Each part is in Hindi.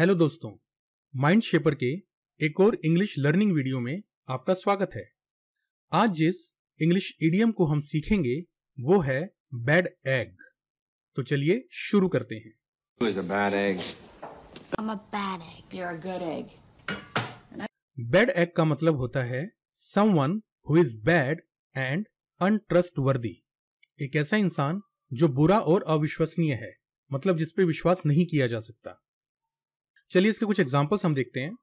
हेलो दोस्तों माइंड शेपर के एक और इंग्लिश लर्निंग वीडियो में आपका स्वागत है आज जिस इंग्लिश इडियम को हम सीखेंगे वो है बैड एग तो चलिए शुरू करते हैं बैड एग का मतलब होता है one who is bad and worthy एक ऐसा इंसान जो बुरा और अविश्वसनीय है मतलब जिसपे विश्वास नहीं किया जा सकता चलिए इसके कुछ एग्जाम्पल्स हम देखते हैं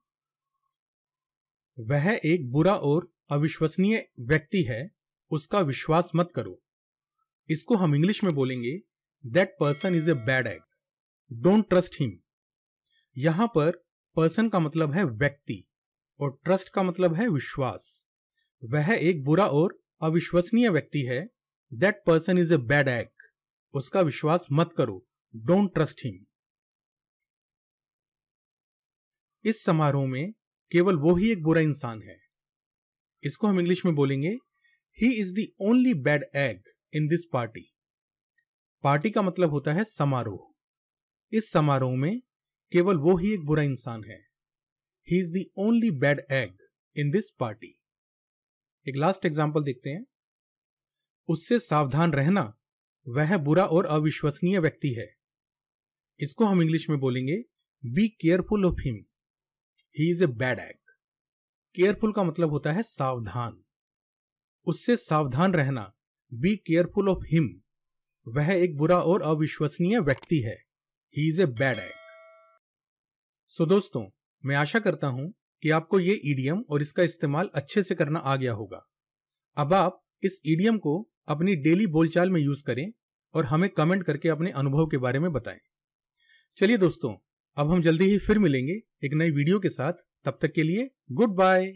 वह एक बुरा और अविश्वसनीय व्यक्ति है उसका विश्वास मत करो इसको हम इंग्लिश में बोलेंगे that person is a bad egg don't trust him यहां पर पर्सन का मतलब है व्यक्ति और ट्रस्ट का मतलब है विश्वास वह एक बुरा और अविश्वसनीय व्यक्ति है that person is a bad egg उसका विश्वास मत करो डोंट ट्रस्ट हिम इस समारोह में केवल वो ही एक बुरा इंसान है इसको हम इंग्लिश में बोलेंगे he is the only bad egg in this party party का मतलब होता है समारोह इस समारोह में केवल वो ही एक बुरा इंसान है he is the only bad egg in this party एक लास्ट एग्जाम्पल देखते हैं उससे सावधान रहना वह बुरा और अविश्वसनीय व्यक्ति है इसको हम इंग्लिश में बोलेंगे be careful of him he is a bad egg careful का मतलब होता है सावधान उससे सावधान रहना बी केयरफुल ऑफ हिम वह एक बुरा और अविश्वसनीय व्यक्ति है he is a bad egg so दोस्तों मैं आशा करता हूं कि आपको ये ईडीएम और इसका इस्तेमाल अच्छे से करना आ गया होगा अब आप इस ईडीएम को अपनी डेली बोलचाल में यूज करें और हमें कमेंट करके अपने अनुभव के बारे में बताएं चलिए दोस्तों अब हम जल्दी ही फिर मिलेंगे एक नई वीडियो के साथ तब तक के लिए गुड बाय